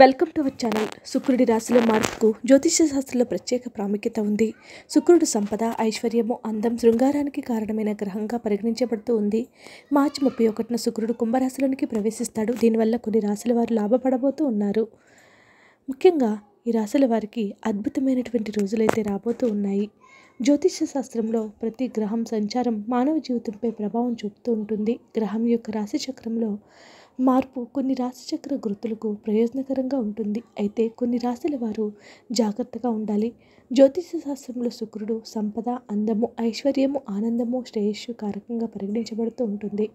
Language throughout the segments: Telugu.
వెల్కమ్ టు అవర్ ఛానల్ శుక్రుడి రాశిలో మార్పుకు జ్యోతిష్య శాస్త్రంలో ప్రత్యేక ప్రాముఖ్యత ఉంది శుక్రుడు సంపద ఐశ్వర్యము అందం శృంగారానికి కారణమైన గ్రహంగా పరిగణించబడుతూ ఉంది మార్చి ముప్పై ఒకటిన శుక్రుడు కుంభరాశిలోనికి ప్రవేశిస్తాడు దీనివల్ల కొన్ని రాశుల వారు లాభపడబోతూ ఉన్నారు ముఖ్యంగా ఈ రాశుల వారికి అద్భుతమైనటువంటి రోజులైతే రాబోతూ ఉన్నాయి జ్యోతిష్య శాస్త్రంలో ప్రతి గ్రహం సంచారం మానవ జీవితంపై ప్రభావం చూపుతూ ఉంటుంది గ్రహం యొక్క రాశి చక్రంలో మార్పు కొన్ని రాశిచక్ర గుర్తులకు ప్రయోజనకరంగా ఉంటుంది అయితే కొన్ని రాశుల వారు జాగ్రత్తగా ఉండాలి జ్యోతిష శాస్త్రంలో శుక్రుడు సంపద అందము ఐశ్వర్యము ఆనందము శ్రేయస్సు కారకంగా పరిగణించబడుతూ ఉంటుంది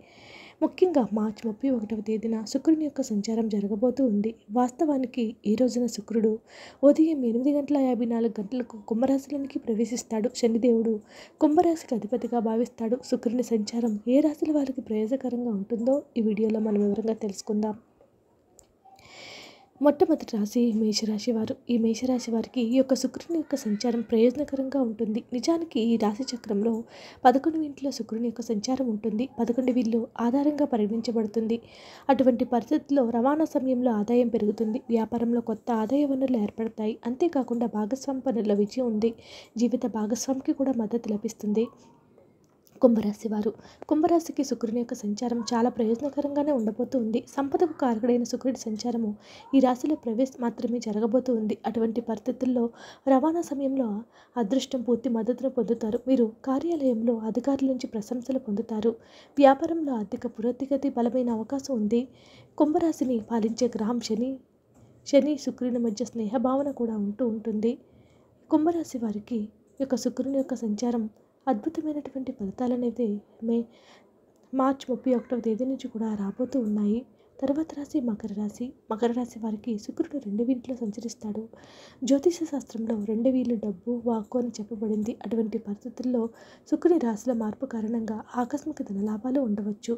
ముఖ్యంగా మార్చి ముప్పై ఒకటవ తేదీన శుక్రుని యొక్క సంచారం జరగబోతూ ఉంది వాస్తవానికి ఈ రోజున శుక్రుడు ఉదయం ఎనిమిది గంటల యాభై నాలుగు గంటలకు కుంభరాశిలోనికి ప్రవేశిస్తాడు శనిదేవుడు కుంభరాశికి అధిపతిగా భావిస్తాడు శుక్రుని సంచారం ఏ రాశుల వారికి ప్రయోజనకరంగా ఉంటుందో ఈ వీడియోలో మనం వివరంగా వివరంగా తెలుసుకుందాం మొట్టమొదటి రాశి మేషరాశి వారు ఈ మేషరాశి వారికి ఈ యొక్క శుక్రుని యొక్క సంచారం ప్రయోజనకరంగా ఉంటుంది నిజానికి ఈ రాశి చక్రంలో పదకొండు ఇంట్లో శుక్రుని యొక్క సంచారం ఉంటుంది పదకొండు వీళ్ళు ఆధారంగా పరిగణించబడుతుంది అటువంటి పరిస్థితుల్లో రవాణా సమయంలో ఆదాయం పెరుగుతుంది వ్యాపారంలో కొత్త ఆదాయ వనరులు ఏర్పడతాయి అంతేకాకుండా భాగస్వామి పనుల్లో విజయం ఉంది జీవిత భాగస్వామికి కూడా మద్దతు లభిస్తుంది కుంభరాశి వారు కుంభరాశికి శుక్రుని యొక్క సంచారం చాలా ప్రయోజనకరంగానే ఉంది సంపదకు కారకుడైన శుక్రుడి సంచారము ఈ రాశిలో ప్రవేశం మాత్రమే జరగబోతుంది అటువంటి పరిస్థితుల్లో రవాణా సమయంలో అదృష్టం పూర్తి మద్దతును పొందుతారు మీరు కార్యాలయంలో అధికారుల నుంచి ప్రశంసలు పొందుతారు వ్యాపారంలో ఆర్థిక పురోగతి బలమైన అవకాశం ఉంది కుంభరాశిని పాలించే గ్రహం శని శని శుక్రుని మధ్య స్నేహభావన కూడా ఉంటూ ఉంటుంది కుంభరాశి వారికి యొక్క శుక్రుని యొక్క సంచారం అద్భుతమైనటువంటి ఫలితాలు అనేది మే మార్చ్ ముప్పై ఒకటవ తేదీ నుంచి కూడా రాబోతూ ఉన్నాయి తర్వాత రాశి మకర రాశి మకర రాశి వారికి శుక్రుడు రెండు వీటిలో సంచరిస్తాడు జ్యోతిష శాస్త్రంలో రెండు వీళ్ళు డబ్బు వాక్కు అని చెప్పబడింది అటువంటి పరిస్థితుల్లో శుక్రుని రాశుల మార్పు కారణంగా ఆకస్మిక ధన లాభాలు ఉండవచ్చు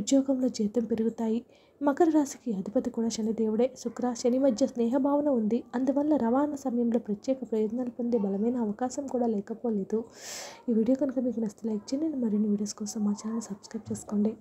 ఉద్యోగంలో జీతం పెరుగుతాయి మకర రాశికి అధిపతి కూడా శనిదేవుడే శుక్ర శని మధ్య స్నేహభావన ఉంది అందువల్ల రవాణా సమయంలో ప్రత్యేక ప్రయోజనాలు పొందే బలమైన అవకాశం కూడా లేకపోలేదు ఈ వీడియో కనుక మీకు నచ్చితే లైక్ చేయండి మరిన్ని వీడియోస్ కోసం మా ఛానల్ సబ్స్క్రైబ్ చేసుకోండి